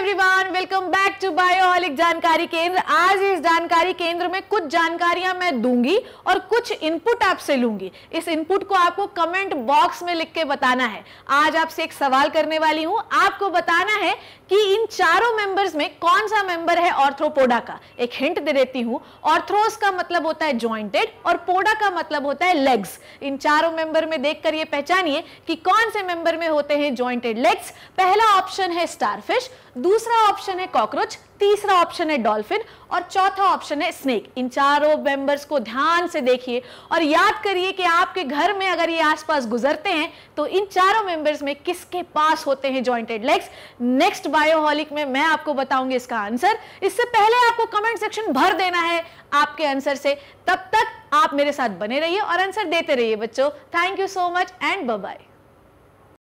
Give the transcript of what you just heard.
everyone welcome back to bioholic जानकारी केंद्र आज इस जानकारी केंद्र में कुछ जानकारियां मैं दूंगी और कुछ इनपुट आपसे लूंगी इस इनपुट को आपको कमेंट बॉक्स में लिख के बताना है आज आपसे एक सवाल करने वाली हूं आपको बताना है कि इन चारों मेंबर्स में कौन सा मेंबर है ऑर्थ्रोपोडा का एक हिंट दे देती हूं ऑर्थ्रोस का मतलब होता है ज्वाइंटेड और पोडा का मतलब होता है लेग्स इन चारों मेंबर में देखकर ये पहचानिए कि कौन से मेंबर में होते हैं ज्वाइंटेड लेग्स पहला ऑप्शन है स्टारफिश दूसरा ऑप्शन है कॉकरोच तीसरा ऑप्शन है डॉल्फिन और चौथा ऑप्शन है स्नेक इन चारों मेंबर्स को ध्यान से देखिए और याद करिए कि आपके घर में अगर ये आसपास गुजरते हैं तो इन चारों मेंबर्स में किसके पास होते हैं जॉइंटेड लेग्स नेक्स्ट बायोहॉलिक में मैं आपको बताऊंगी इसका आंसर इससे पहले आपको कमेंट सेक्शन भर देना है आपके आंसर से तब तक आप मेरे साथ बने रहिए और आंसर देते रहिए बच्चों thank you so much and bye